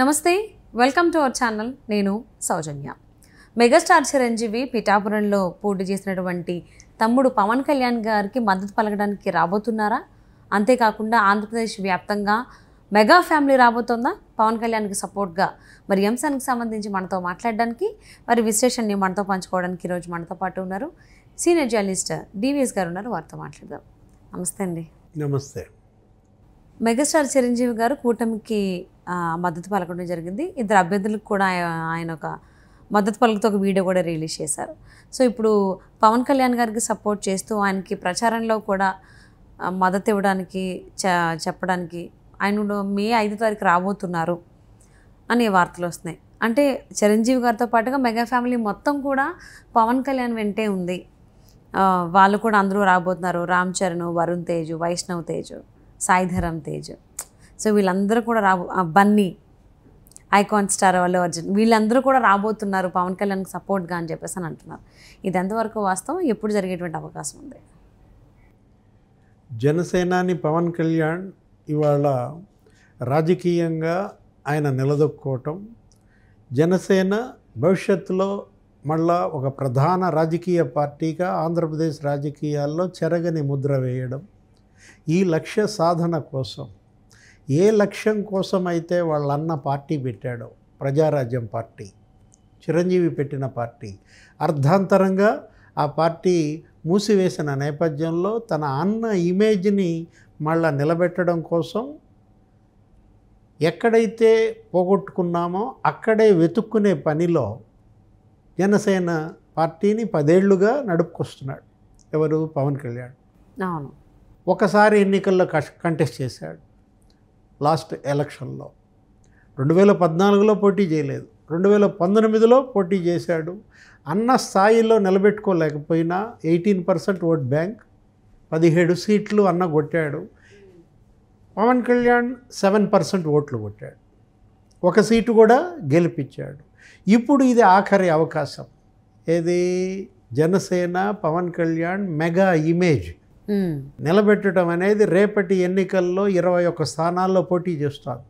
నమస్తే welcome to our channel నేను సౌజన్య megastar Chiranjeevi పిఠాపురంలో పోటీ చేసినటువంటి తమ్ముడు పవన్ కళ్యాణ్ గారికి మద్దతు పలకడానికి రాబోతున్నారా అంతేకాకుండా ఆంధ్రప్రదేశ్ వ్యాప్తంగా మెగా ఫ్యామిలీ రాబోతోందా పవన్ కళ్యాణ్కి సపోర్ట్గా మరి అంశానికి సంబంధించి మనతో మాట్లాడడానికి మరి విశ్లేషణని మనతో పంచుకోవడానికి ఈరోజు మనతో పాటు ఉన్నారు సీనియర్ జర్నలిస్ట్ డివిఎస్ గారు ఉన్నారు వారితో మాట్లాడదాం నమస్తే అండి నమస్తే మెగాస్టార్ చిరంజీవి గారు కూటమికి మద్దతు పలకడం జరిగింది ఇద్దరు అభ్యర్థులకు కూడా ఆయన ఒక మద్దతు పలుకుతో ఒక వీడియో కూడా రిలీజ్ చేశారు సో ఇప్పుడు పవన్ కళ్యాణ్ గారికి సపోర్ట్ చేస్తూ ఆయనకి ప్రచారంలో కూడా మద్దతు ఇవ్వడానికి చెప్పడానికి ఆయన మే ఐదు తారీఖు రాబోతున్నారు అనే వార్తలు వస్తున్నాయి అంటే చిరంజీవి గారితో పాటుగా మెగా ఫ్యామిలీ మొత్తం కూడా పవన్ కళ్యాణ్ వెంటే ఉంది వాళ్ళు కూడా అందరూ రాబోతున్నారు రామ్ చరణ్ వరుణ్ తేజు వైష్ణవ్ తేజు సాయిధరం తేజ్ సో వీళ్ళందరూ కూడా రాబో బన్నీ ఐకాన్ స్టార్ వాళ్ళు అర్జున్ వీళ్ళందరూ కూడా రాబోతున్నారు పవన్ కళ్యాణ్కి సపోర్ట్గా అని చెప్పేసి అని అంటున్నారు ఇది ఎంతవరకు వాస్తవం ఎప్పుడు జరిగేటువంటి అవకాశం ఉంది జనసేనాని పవన్ కళ్యాణ్ ఇవాళ రాజకీయంగా ఆయన నిలదొక్కోవటం జనసేన భవిష్యత్తులో మళ్ళా ఒక ప్రధాన రాజకీయ పార్టీగా ఆంధ్రప్రదేశ్ రాజకీయాల్లో చెరగని ముద్ర వేయడం ఈ లక్ష్య సాధన కోసం ఏ లక్ష్యం కోసం అయితే వాళ్ళన్న పార్టీ పెట్టాడో ప్రజారాజ్యం పార్టీ చిరంజీవి పెట్టిన పార్టీ అర్ధాంతరంగా ఆ పార్టీ మూసివేసిన నేపథ్యంలో తన అన్న ఇమేజ్ని మళ్ళా నిలబెట్టడం కోసం ఎక్కడైతే పోగొట్టుకున్నామో అక్కడే వెతుక్కునే పనిలో జనసేన పార్టీని పదేళ్లుగా నడుపుకొస్తున్నాడు ఎవరు పవన్ కళ్యాణ్ అవును ఒకసారి ఎన్నికల్లో కంటెస్ట్ చేశాడు లాస్ట్ ఎలక్షన్లో రెండు వేల పద్నాలుగులో పోటీ చేయలేదు రెండు వేల పంతొమ్మిదిలో పోటీ చేశాడు అన్న స్థాయిలో నిలబెట్టుకోలేకపోయినా ఎయిటీన్ పర్సెంట్ ఓట్ బ్యాంక్ పదిహేడు సీట్లు అన్న కొట్టాడు పవన్ కళ్యాణ్ సెవెన్ పర్సెంట్ ఓట్లు కొట్టాడు ఒక సీటు కూడా గెలిపించాడు ఇప్పుడు ఇది ఆఖరి అవకాశం ఏది జనసేన పవన్ కళ్యాణ్ మెగా ఇమేజ్ నిలబెట్టడం అనేది రేపటి ఎన్నికల్లో ఇరవై ఒక్క స్థానాల్లో పోటీ చేస్తారు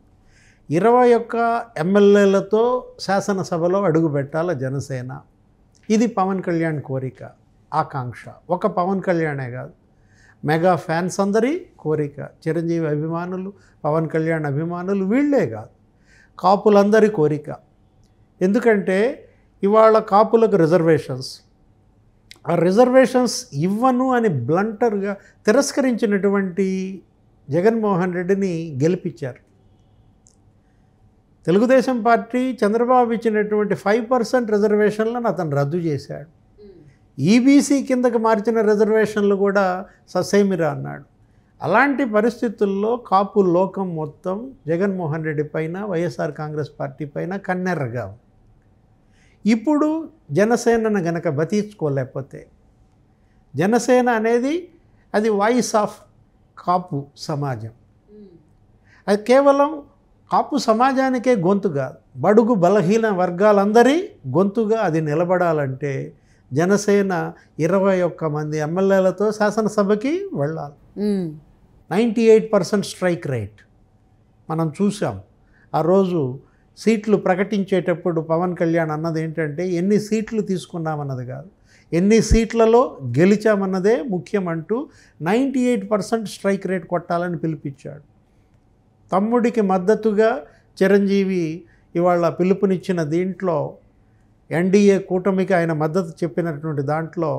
ఇరవై ఒక్క ఎమ్మెల్యేలతో శాసనసభలో అడుగుపెట్టాల జనసేన ఇది పవన్ కళ్యాణ్ కోరిక ఆకాంక్ష ఒక పవన్ కళ్యాణే కాదు మెగా ఫ్యాన్స్ అందరి కోరిక చిరంజీవి అభిమానులు పవన్ కళ్యాణ్ అభిమానులు వీళ్ళే కాదు కాపులందరి కోరిక ఎందుకంటే ఇవాళ కాపులకు రిజర్వేషన్స్ ఆ రిజర్వేషన్స్ ఇవ్వను అని బ్లంటర్గా తిరస్కరించినటువంటి జగన్మోహన్ రెడ్డిని గెలిపించారు తెలుగుదేశం పార్టీ చంద్రబాబు ఇచ్చినటువంటి ఫైవ్ పర్సెంట్ రిజర్వేషన్లను అతను రద్దు చేశాడు ఈబీసీ e కిందకు మార్చిన రిజర్వేషన్లు కూడా ససేమిరా అన్నాడు అలాంటి పరిస్థితుల్లో కాపు లోకం మొత్తం జగన్మోహన్ రెడ్డి పైన వైఎస్ఆర్ కాంగ్రెస్ పార్టీ పైన కన్నెర్రగా ఉంది ఇప్పుడు జనసేనను గనక బతీర్చుకోలేకపోతే జనసేన అనేది అది వాయిస్ ఆఫ్ కాపు సమాజం అది కేవలం కాపు సమాజానికే గొంతు కాదు బడుగు బలహీన వర్గాలందరి గొంతుగా అది నిలబడాలంటే జనసేన ఇరవై ఒక్క మంది ఎమ్మెల్యేలతో శాసనసభకి వెళ్ళాలి ninety eight percent strike rate మనం చూసాం ఆ రోజు సీట్లు ప్రకటించేటప్పుడు పవన్ కళ్యాణ్ అన్నది ఏంటంటే ఎన్ని సీట్లు తీసుకున్నామన్నది కాదు ఎన్ని సీట్లలో గెలిచామన్నదే ముఖ్యం అంటూ ninety eight percent strike rate కొట్టాలని పిలిపించాడు తమ్ముడికి మద్దతుగా చిరంజీవి ఇవాళ పిలుపునిచ్చిన దీంట్లో ఎన్డీఏ కూటమికి ఆయన మద్దతు చెప్పినటువంటి దాంట్లో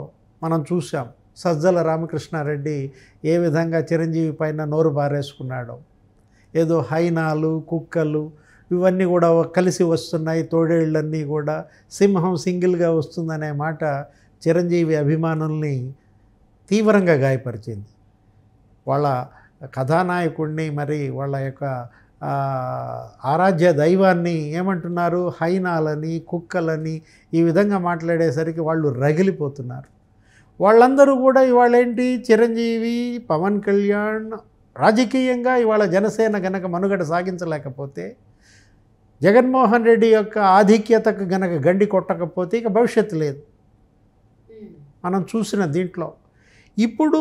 మనం చూసాం సజ్జల రామకృష్ణారెడ్డి ఏ విధంగా చిరంజీవి పైన నోరు బారేసుకున్నాడో ఏదో హైనాలు కుక్కలు ఇవన్నీ కూడా కలిసి వస్తున్నాయి తోడేళ్ళన్నీ కూడా సింహం సింగిల్గా వస్తుందనే మాట చిరంజీవి అభిమానుల్ని తీవ్రంగా గాయపరిచింది వాళ్ళ కథానాయకుడిని మరి వాళ్ళ యొక్క ఆరాధ్య దైవాన్ని ఏమంటున్నారు హైనాలని కుక్కలని ఈ విధంగా మాట్లాడేసరికి వాళ్ళు రగిలిపోతున్నారు వాళ్ళందరూ కూడా ఇవాళ ఏంటి చిరంజీవి పవన్ కళ్యాణ్ రాజకీయంగా ఇవాళ జనసేన గనక మనుగడ సాగించలేకపోతే జగన్మోహన్ రెడ్డి యొక్క ఆధిక్యతకు గనక గండి కొట్టకపోతే ఇక భవిష్యత్తు లేదు మనం చూసిన దీంట్లో ఇప్పుడు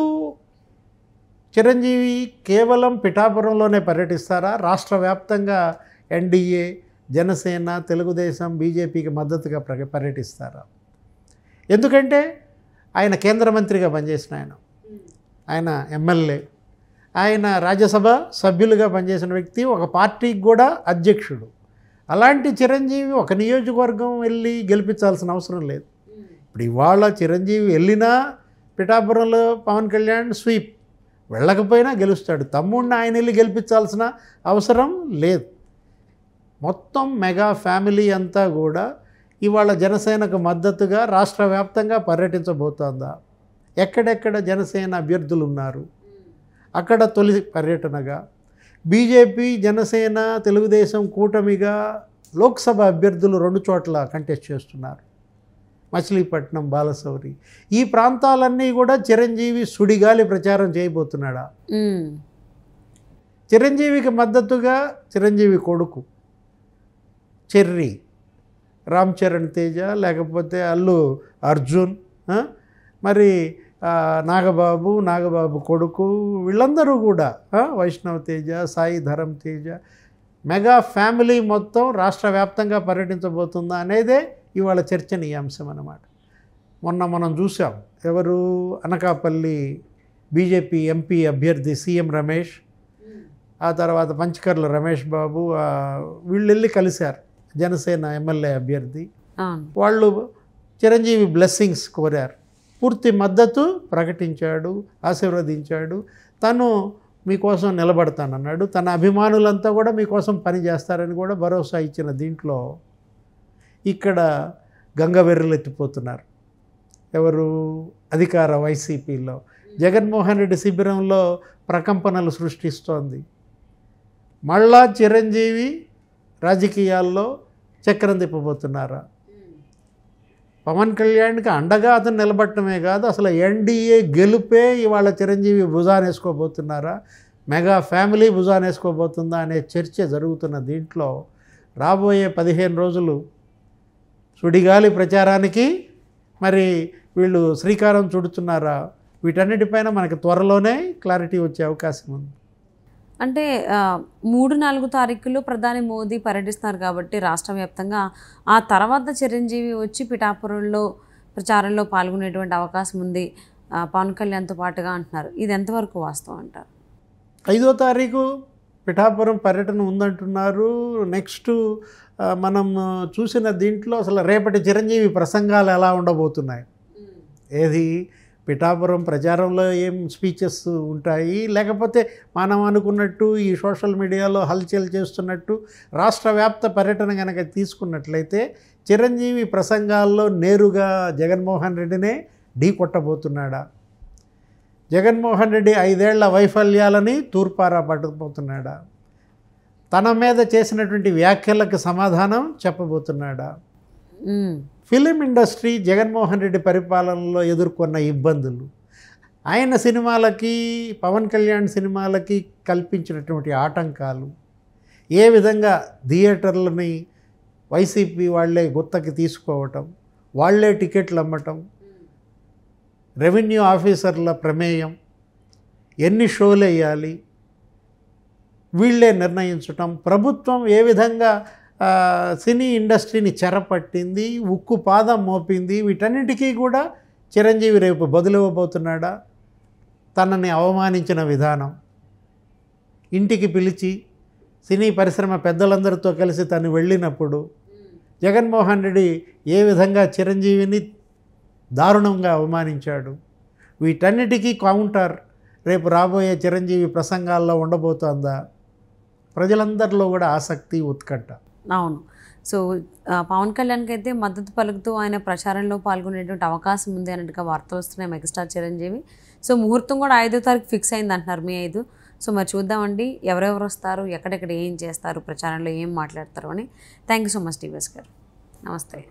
చిరంజీవి కేవలం పిఠాపురంలోనే పర్యటిస్తారా రాష్ట్ర వ్యాప్తంగా ఎన్డీఏ జనసేన తెలుగుదేశం బీజేపీకి మద్దతుగా పర్యటిస్తారా ఎందుకంటే ఆయన కేంద్ర మంత్రిగా పనిచేసిన ఆయన ఆయన ఎమ్మెల్యే ఆయన రాజ్యసభ సభ్యులుగా పనిచేసిన వ్యక్తి ఒక పార్టీకి కూడా అధ్యక్షుడు అలాంటి చిరంజీవి ఒక నియోజకవర్గం వెళ్ళి గెలిపించాల్సిన అవసరం లేదు ఇప్పుడు ఇవాళ చిరంజీవి వెళ్ళినా పిఠాపురంలో పవన్ కళ్యాణ్ స్వీప్ వెళ్ళకపోయినా గెలుస్తాడు తమ్ముడిని ఆయన వెళ్ళి గెలిపించాల్సిన అవసరం లేదు మొత్తం మెగా ఫ్యామిలీ అంతా కూడా ఇవాళ జనసేనకు మద్దతుగా రాష్ట్ర వ్యాప్తంగా పర్యటించబోతోందా ఎక్కడెక్కడ జనసేన అభ్యర్థులు ఉన్నారు అక్కడ తొలి పర్యటనగా బీజేపీ జనసేన తెలుగుదేశం కూటమిగా లోక్సభ అభ్యర్థులు రెండు చోట్ల కంటెస్ట్ చేస్తున్నారు మచిలీపట్నం బాలసౌరి ఈ ప్రాంతాలన్నీ కూడా చిరంజీవి సుడిగాలి ప్రచారం చేయబోతున్నాడా చిరంజీవికి మద్దతుగా చిరంజీవి కొడుకు చెర్రి రామ్ చరణ్ తేజ లేకపోతే అల్లు అర్జున్ మరి నాగబాబు నాగబాబు కొడుకు వీళ్ళందరూ కూడా వైష్ణవ్ తేజ సాయి ధరం తేజ మెగా ఫ్యామిలీ మొత్తం రాష్ట్ర వ్యాప్తంగా పర్యటించబోతుందా అనేదే ఇవాళ చర్చనీయాంశం అనమాట మొన్న మనం చూసాం ఎవరు అనకాపల్లి బీజేపీ ఎంపీ అభ్యర్థి సీఎం రమేష్ ఆ తర్వాత పంచకర్ల రమేష్ బాబు వీళ్ళు వెళ్ళి కలిశారు జనసేన ఎమ్మెల్యే అభ్యర్థి వాళ్ళు చిరంజీవి బ్లెస్సింగ్స్ కోరారు పూర్తి మద్దతు ప్రకటించాడు ఆశీర్వదించాడు తను మీకోసం నిలబడతానన్నాడు తన అభిమానులంతా కూడా మీకోసం పనిచేస్తారని కూడా భరోసా ఇచ్చిన దీంట్లో ఇక్కడ గంగవెర్రలెత్తిపోతున్నారు ఎవరు అధికార వైసీపీలో జగన్మోహన్ రెడ్డి శిబిరంలో ప్రకంపనలు సృష్టిస్తోంది మళ్ళా చిరంజీవి రాజకీయాల్లో చక్రం తిప్పబోతున్నారా పవన్ కళ్యాణ్కి అండగా అతను నిలబడటమే కాదు అసలు ఎన్డీఏ గెలుపే ఇవాళ చిరంజీవి భుజానేసుకోబోతున్నారా మెగా ఫ్యామిలీ భుజానేసుకోబోతుందా అనే చర్చ జరుగుతున్న దీంట్లో రాబోయే పదిహేను రోజులు సుడిగాలి ప్రచారానికి మరి వీళ్ళు శ్రీకారం చుడుతున్నారా వీటన్నిటిపైన మనకి త్వరలోనే క్లారిటీ వచ్చే అవకాశం ఉంది అంటే మూడు నాలుగు తారీఖులు ప్రధాని మోదీ పర్యటిస్తున్నారు కాబట్టి రాష్ట్ర వ్యాప్తంగా ఆ తర్వాత చిరంజీవి వచ్చి పిఠాపురంలో ప్రచారంలో పాల్గొనేటువంటి అవకాశం ఉంది పవన్ కళ్యాణ్తో పాటుగా అంటున్నారు ఇది ఎంతవరకు వాస్తవం అంటారు ఐదో తారీఖు పిఠాపురం పర్యటన ఉందంటున్నారు నెక్స్ట్ మనం చూసిన దీంట్లో అసలు రేపటి చిరంజీవి ప్రసంగాలు ఎలా ఉండబోతున్నాయి ఏది పిఠాపురం ప్రచారంలో ఏం స్పీచెస్ ఉంటాయి లేకపోతే మనం అనుకున్నట్టు ఈ సోషల్ మీడియాలో హల్చల్ చేస్తున్నట్టు రాష్ట్ర వ్యాప్త పర్యటన కనుక తీసుకున్నట్లయితే చిరంజీవి ప్రసంగాల్లో నేరుగా జగన్మోహన్ రెడ్డినే ఢీ కొట్టబోతున్నాడా జగన్మోహన్ రెడ్డి ఐదేళ్ల వైఫల్యాలని తూర్పారా పట్టుకుపోతున్నాడా తన మీద చేసినటువంటి వ్యాఖ్యలకు సమాధానం చెప్పబోతున్నాడా ఫిలిం ఇండస్ట్రీ జగన్మోహన్ రెడ్డి పరిపాలనలో ఎదుర్కొన్న ఇబ్బందులు ఆయన సినిమాలకి పవన్ కళ్యాణ్ సినిమాలకి కల్పించినటువంటి ఆటంకాలు ఏ విధంగా థియేటర్లని వైసీపీ వాళ్లే గుత్తకి తీసుకోవటం వాళ్లే టికెట్లు అమ్మటం రెవెన్యూ ఆఫీసర్ల ప్రమేయం ఎన్ని షోలు వేయాలి వీళ్ళే నిర్ణయించటం ప్రభుత్వం ఏ విధంగా సినీ ఇండస్ట్రీని చెరపట్టింది ఉక్కు పాదం మోపింది వీటన్నిటికీ కూడా చిరంజీవి రేపు బదులివ్వబోతున్నాడా తనని అవమానించిన విధానం ఇంటికి పిలిచి సినీ పరిశ్రమ పెద్దలందరితో కలిసి తను వెళ్ళినప్పుడు జగన్మోహన్ రెడ్డి ఏ విధంగా చిరంజీవిని దారుణంగా అవమానించాడు వీటన్నిటికీ కౌంటర్ రేపు రాబోయే చిరంజీవి ప్రసంగాల్లో ఉండబోతోందా ప్రజలందరిలో కూడా ఆసక్తి ఉత్కంఠ అవును సో పవన్ కళ్యాణ్కి అయితే మద్దతు పలుకుతూ ఆయన ప్రచారంలో పాల్గొనేటువంటి అవకాశం ఉంది అన్నట్టుగా వార్తలు వస్తున్నాయి మెగాస్టార్ చిరంజీవి సో ముహూర్తం కూడా ఐదో తారీఖు ఫిక్స్ అయింది అంటున్నారు మీ ఐదు సో మరి చూద్దామండి ఎవరెవరు వస్తారు ఎక్కడెక్కడ ఏం చేస్తారు ప్రచారంలో ఏం మాట్లాడతారు అని thank you so much TVS గారు నమస్తే